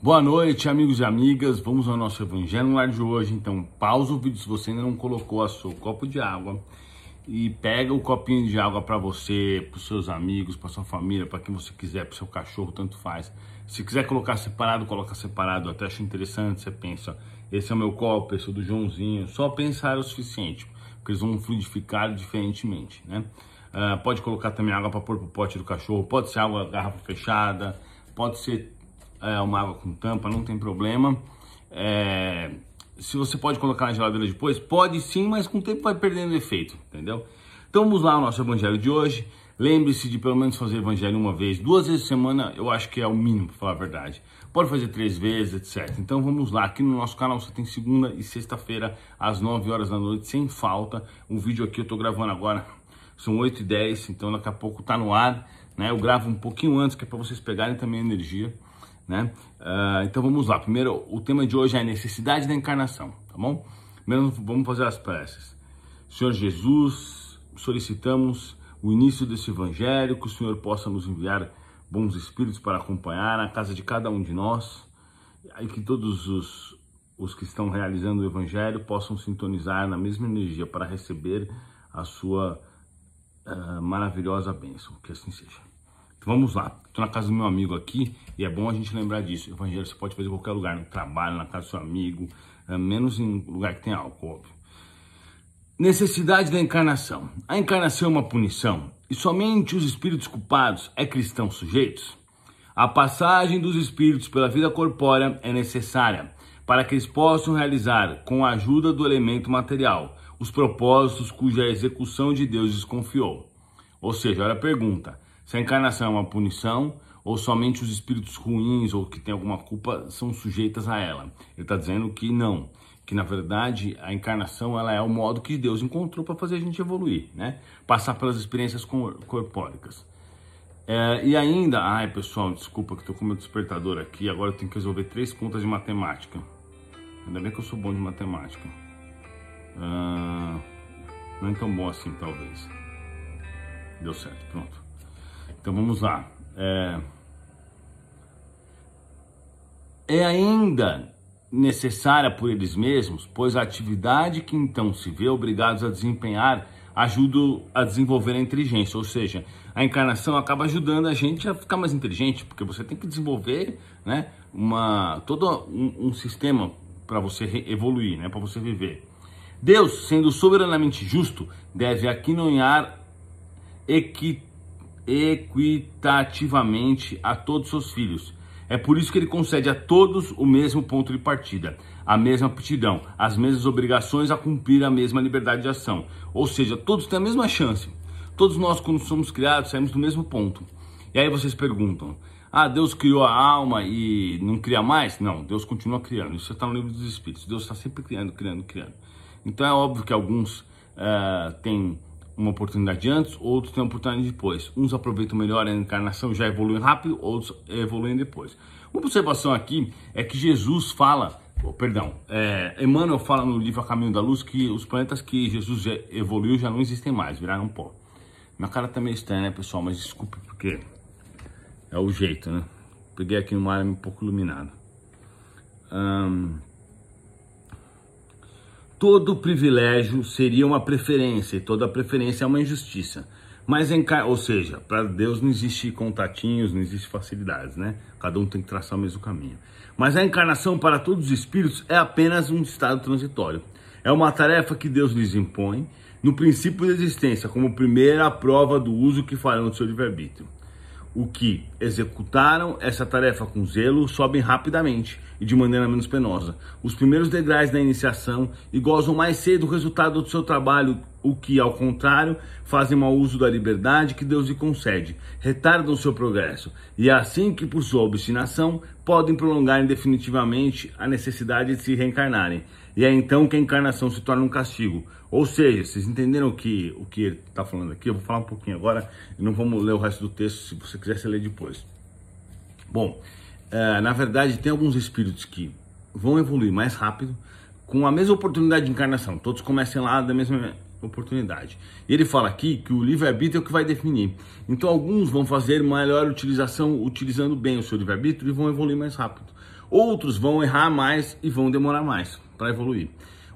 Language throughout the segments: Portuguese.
Boa noite, amigos e amigas. Vamos ao nosso Evangelho no Lar de hoje. Então, pausa o vídeo se você ainda não colocou o seu copo de água e pega o copinho de água para você, para os seus amigos, para sua família, para quem você quiser, para seu cachorro, tanto faz. Se quiser colocar separado, coloca separado. Eu até acho interessante. Você pensa, esse é o meu copo, esse é o do Joãozinho. Só pensar é o suficiente, porque eles vão fluidificar diferentemente, né? Uh, pode colocar também água para pôr pro pote do cachorro. Pode ser água garrafa fechada. Pode ser é, uma água com tampa, não tem problema. É, se você pode colocar na geladeira depois, pode sim, mas com o tempo vai perdendo efeito, entendeu? Então vamos lá ao nosso evangelho de hoje. Lembre-se de pelo menos fazer evangelho uma vez, duas vezes por semana, eu acho que é o mínimo, para falar a verdade. Pode fazer três vezes, etc. Então vamos lá, aqui no nosso canal você tem segunda e sexta-feira, às 9 horas da noite, sem falta. Um vídeo aqui eu estou gravando agora, são 8 e 10 então daqui a pouco está no ar. Né? Eu gravo um pouquinho antes, que é para vocês pegarem também energia né? Uh, então vamos lá. Primeiro, o tema de hoje é a necessidade da encarnação, tá bom? Primeiro vamos fazer as preces. Senhor Jesus, solicitamos o início desse evangelho, que o Senhor possa nos enviar bons espíritos para acompanhar na casa de cada um de nós e que todos os, os que estão realizando o evangelho possam sintonizar na mesma energia para receber a sua uh, maravilhosa bênção. Que assim seja. Então, vamos lá. Estou na casa do meu amigo aqui e é bom a gente lembrar disso. Evangelho você pode fazer em qualquer lugar, no trabalho, na casa do seu amigo, eh, menos em lugar que tem álcool, óbvio. Necessidade da encarnação. A encarnação é uma punição e somente os espíritos culpados é cristão sujeitos? A passagem dos espíritos pela vida corpórea é necessária para que eles possam realizar, com a ajuda do elemento material, os propósitos cuja execução de Deus desconfiou. Ou seja, olha a pergunta: se a encarnação é uma punição, ou somente os espíritos ruins ou que têm alguma culpa são sujeitas a ela. Ele está dizendo que não, que na verdade a encarnação ela é o modo que Deus encontrou para fazer a gente evoluir, né? Passar pelas experiências corpóricas. É, e ainda, ai pessoal, desculpa que estou com meu despertador aqui, agora eu tenho que resolver três contas de matemática. Ainda bem que eu sou bom de matemática. Ah, não é tão bom assim, talvez. Deu certo, pronto. Então vamos lá. É, é ainda necessária por eles mesmos, pois a atividade que então se vê obrigados a desempenhar ajuda a desenvolver a inteligência, ou seja, a encarnação acaba ajudando a gente a ficar mais inteligente, porque você tem que desenvolver, né, uma todo um, um sistema para você evoluir, né, para você viver. Deus, sendo soberanamente justo, deve aquinonhar equi equitativamente a todos os seus filhos. É por isso que ele concede a todos o mesmo ponto de partida, a mesma aptidão, as mesmas obrigações a cumprir a mesma liberdade de ação. Ou seja, todos têm a mesma chance. Todos nós, quando somos criados, saímos do mesmo ponto. E aí vocês perguntam: ah, Deus criou a alma e não cria mais? Não, Deus continua criando. Isso está no livro dos Espíritos. Deus está sempre criando, criando, criando. Então é óbvio que alguns uh, têm uma oportunidade antes, outros têm uma oportunidade depois. Uns aproveitam melhor a encarnação, já evoluem rápido, outros evoluem depois. Uma observação aqui é que Jesus fala, oh, perdão, é, Emmanuel fala no livro A Caminho da Luz que os planetas que Jesus já evoluiu já não existem mais, viraram pó. Minha cara também está estranha, né, pessoal? Mas desculpe porque é o jeito, né? Peguei aqui uma área um pouco iluminada. Um, Todo privilégio seria uma preferência, e toda preferência é uma injustiça. Mas em ou seja, para Deus não existe contatinhos, não existe facilidades, né? Cada um tem que traçar o mesmo caminho. Mas a encarnação para todos os espíritos é apenas um estado transitório. É uma tarefa que Deus lhes impõe no princípio da existência, como primeira prova do uso que farão do seu livre-arbítrio o que executaram essa tarefa com zelo sobem rapidamente e de maneira menos penosa os primeiros degraus da iniciação e gozam mais cedo o resultado do seu trabalho, o que, ao contrário, fazem mau uso da liberdade que Deus lhe concede, retardam o seu progresso e é assim que, por sua obstinação, podem prolongar indefinitivamente a necessidade de se reencarnarem. E é então que a encarnação se torna um castigo. Ou seja, vocês entenderam que, o que ele está falando aqui? Eu vou falar um pouquinho agora, não vamos ler o resto do texto, se você quiser, você lê depois. Bom, é, na verdade, tem alguns espíritos que vão evoluir mais rápido, com a mesma oportunidade de encarnação. Todos começam lá da mesma oportunidade. E ele fala aqui que o livre-arbítrio é o que vai definir. Então, alguns vão fazer melhor utilização, utilizando bem o seu livre-arbítrio e vão evoluir mais rápido. Outros vão errar mais e vão demorar mais para evoluir.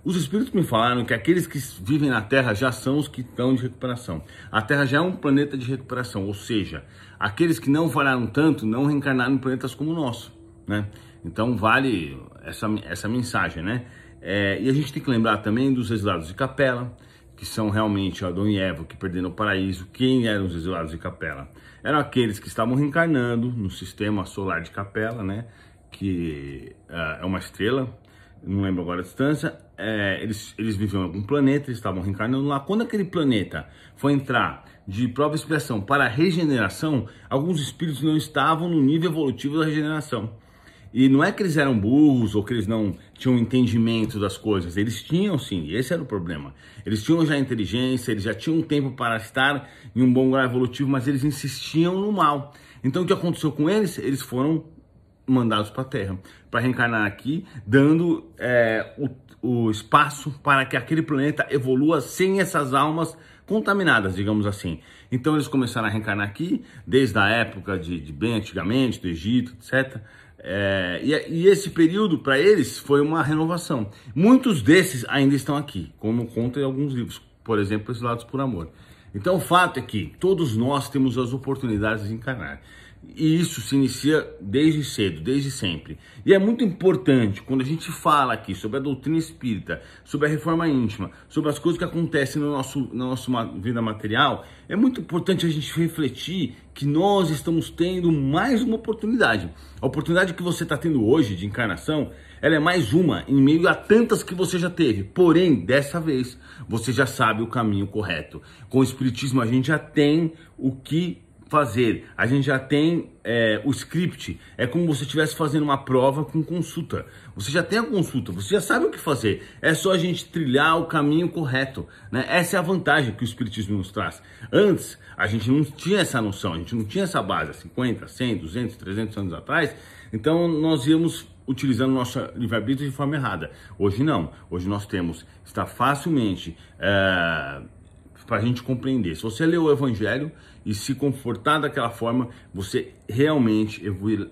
Os espíritos me falaram que aqueles que vivem na Terra já são os que estão de recuperação. A Terra já é um planeta de recuperação, ou seja, aqueles que não falharam tanto não reencarnaram em planetas como o nosso, né? Então vale essa, essa mensagem, né? É, e a gente tem que lembrar também dos exilados de Capela, que são realmente Adão e Eva que perderam o paraíso. Quem eram os exilados de Capela? Eram aqueles que estavam reencarnando no sistema solar de Capela, né? Que uh, é uma estrela não lembro agora a distância, é, eles, eles viviam em algum planeta, eles estavam reencarnando lá. Quando aquele planeta foi entrar de prova e expiação para regeneração, alguns espíritos não estavam no nível evolutivo da regeneração. E não é que eles eram burros ou que eles não tinham entendimento das coisas. Eles tinham sim, esse era o problema. Eles tinham já inteligência, eles já tinham tempo para estar em um bom grau evolutivo, mas eles insistiam no mal. Então o que aconteceu com eles? Eles foram mandados para a Terra, para reencarnar aqui, dando é, o, o espaço para que aquele planeta evolua sem essas almas contaminadas, digamos assim. Então eles começaram a reencarnar aqui, desde a época de, de bem antigamente, do Egito, etc. É, e, e, esse período para eles foi uma renovação. Muitos desses ainda estão aqui, como conta em alguns livros, por exemplo, Exilados por Amor. Então o fato é que todos nós temos as oportunidades de encarnar. E isso se inicia desde cedo, desde sempre. E é muito importante quando a gente fala aqui sobre a doutrina espírita, sobre a reforma íntima, sobre as coisas que acontecem no nosso, na nossa vida material, é muito importante a gente refletir que nós estamos tendo mais uma oportunidade. A oportunidade que você está tendo hoje de encarnação, ela é mais uma em meio a tantas que você já teve. Porém, dessa vez, você já sabe o caminho correto. Com o Espiritismo, a gente já tem o que fazer. A gente já tem é, o script, é como você estivesse fazendo uma prova com consulta. Você já tem a consulta, você já sabe o que fazer. É só a gente trilhar o caminho correto. Né? Essa é a vantagem que o Espiritismo nos traz. Antes, a gente não tinha essa noção, a gente não tinha essa base há 50, 100, 200, 300 anos atrás. Então, nós íamos utilizando nossa livre-arbítrio de forma errada. Hoje não. Hoje nós temos, está facilmente... É, para a gente compreender. Se você leu o Evangelho, e se confortar daquela forma, você realmente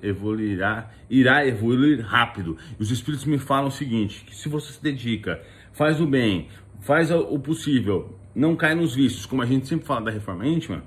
evoluirá, irá evoluir rápido. E os espíritos me falam o seguinte: que se você se dedica, faz o bem, faz o possível, não cai nos vícios, como a gente sempre fala da reforma íntima,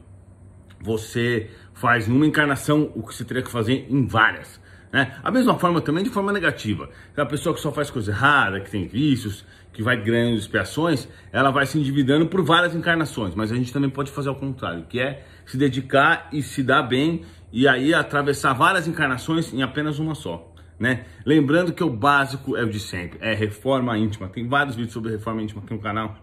você faz numa encarnação o que você teria que fazer em várias. Né? A mesma forma também de forma negativa. Então, a pessoa que só faz coisa errada, que tem vícios, que vai ganhando expiações, ela vai se endividando por várias encarnações. Mas a gente também pode fazer ao contrário, que é se dedicar e se dar bem e aí atravessar várias encarnações em apenas uma só. Né? Lembrando que o básico é o de sempre, é reforma íntima. Tem vários vídeos sobre reforma íntima aqui no canal.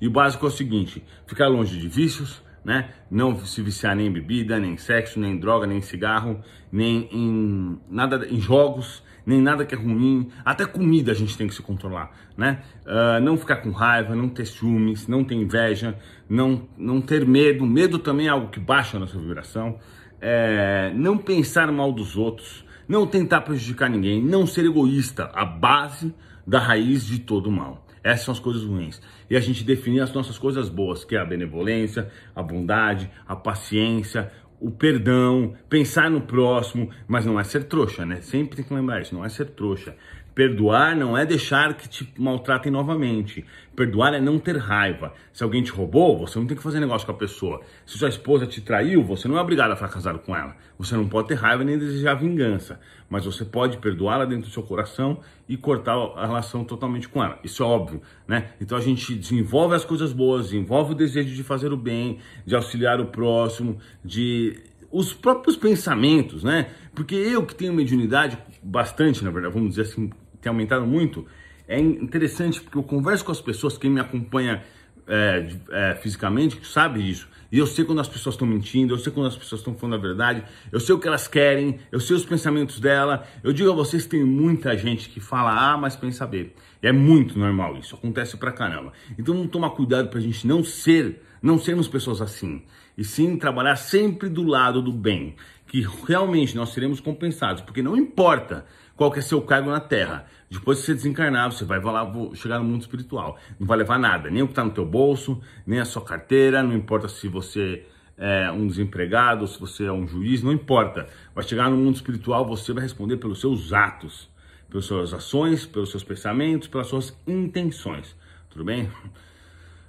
E o básico é o seguinte: ficar longe de vícios, né? Não se viciar nem em bebida, nem em sexo, nem em droga, nem em cigarro, nem em nada, em jogos, nem nada que é ruim. Até comida a gente tem que se controlar, né? Uh, não ficar com raiva, não ter ciúmes, não ter inveja, não, não ter medo. Medo também é algo que baixa a nossa vibração. É, não pensar mal dos outros, não tentar prejudicar ninguém, não ser egoísta, a base da raiz de todo mal. Essas são as coisas ruins. E a gente definir as nossas coisas boas, que é a benevolência, a bondade, a paciência, o perdão, pensar no próximo, mas não é ser trouxa, né? Sempre tem que lembrar isso, não é ser trouxa. Perdoar não é deixar que te maltratem novamente. Perdoar é não ter raiva. Se alguém te roubou, você não tem que fazer negócio com a pessoa. Se sua esposa te traiu, você não é obrigado a ficar casado com ela. Você não pode ter raiva nem desejar vingança. Mas você pode perdoá-la dentro do seu coração e cortar a relação totalmente com ela. Isso é óbvio, né? Então a gente desenvolve as coisas boas, desenvolve o desejo de fazer o bem, de auxiliar o próximo, de os próprios pensamentos, né? Porque eu que tenho mediunidade bastante, na verdade, vamos dizer assim, tem aumentado muito, é interessante porque eu converso com as pessoas, quem me acompanha é, é, fisicamente sabe disso. E eu sei quando as pessoas estão mentindo, eu sei quando as pessoas estão falando a verdade, eu sei o que elas querem, eu sei os pensamentos dela. Eu digo a vocês, tem muita gente que fala A, ah, mas pensa B. E é muito normal isso, acontece pra caramba. Então vamos tomar cuidado pra gente não ser, não sermos pessoas assim. E sim trabalhar sempre do lado do bem, que realmente nós seremos compensados, porque não importa qual que é seu cargo na Terra. Depois que você desencarnar, você vai lá, chegar no mundo espiritual. Não vai levar nada, nem o que está no teu bolso, nem a sua carteira, não importa se você é um desempregado, se você é um juiz, não importa. Vai chegar no mundo espiritual, você vai responder pelos seus atos, pelas suas ações, pelos seus pensamentos, pelas suas intenções. Tudo bem?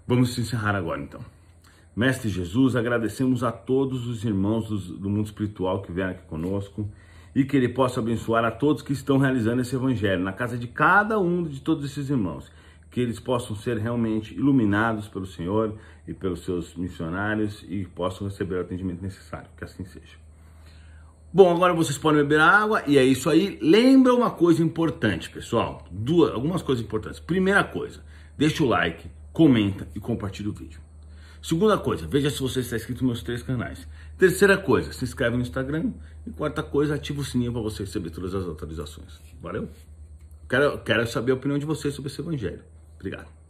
Vamos encerrar agora então. Mestre Jesus, agradecemos a todos os irmãos do, do mundo espiritual que vieram aqui conosco e que Ele possa abençoar a todos que estão realizando esse evangelho, na casa de cada um de todos esses irmãos. Que eles possam ser realmente iluminados pelo Senhor e pelos seus missionários e possam receber o atendimento necessário. Que assim seja. Bom, agora vocês podem beber água e é isso aí. Lembra uma coisa importante, pessoal. Duas, algumas coisas importantes. Primeira coisa, deixa o like, comenta e compartilha o vídeo. Segunda coisa, veja se você está inscrito nos meus três canais. Terceira coisa, se inscreve no Instagram. E quarta coisa, ativa o sininho para você receber todas as atualizações. Valeu? Quero, quero saber a opinião de vocês sobre esse evangelho. Obrigado.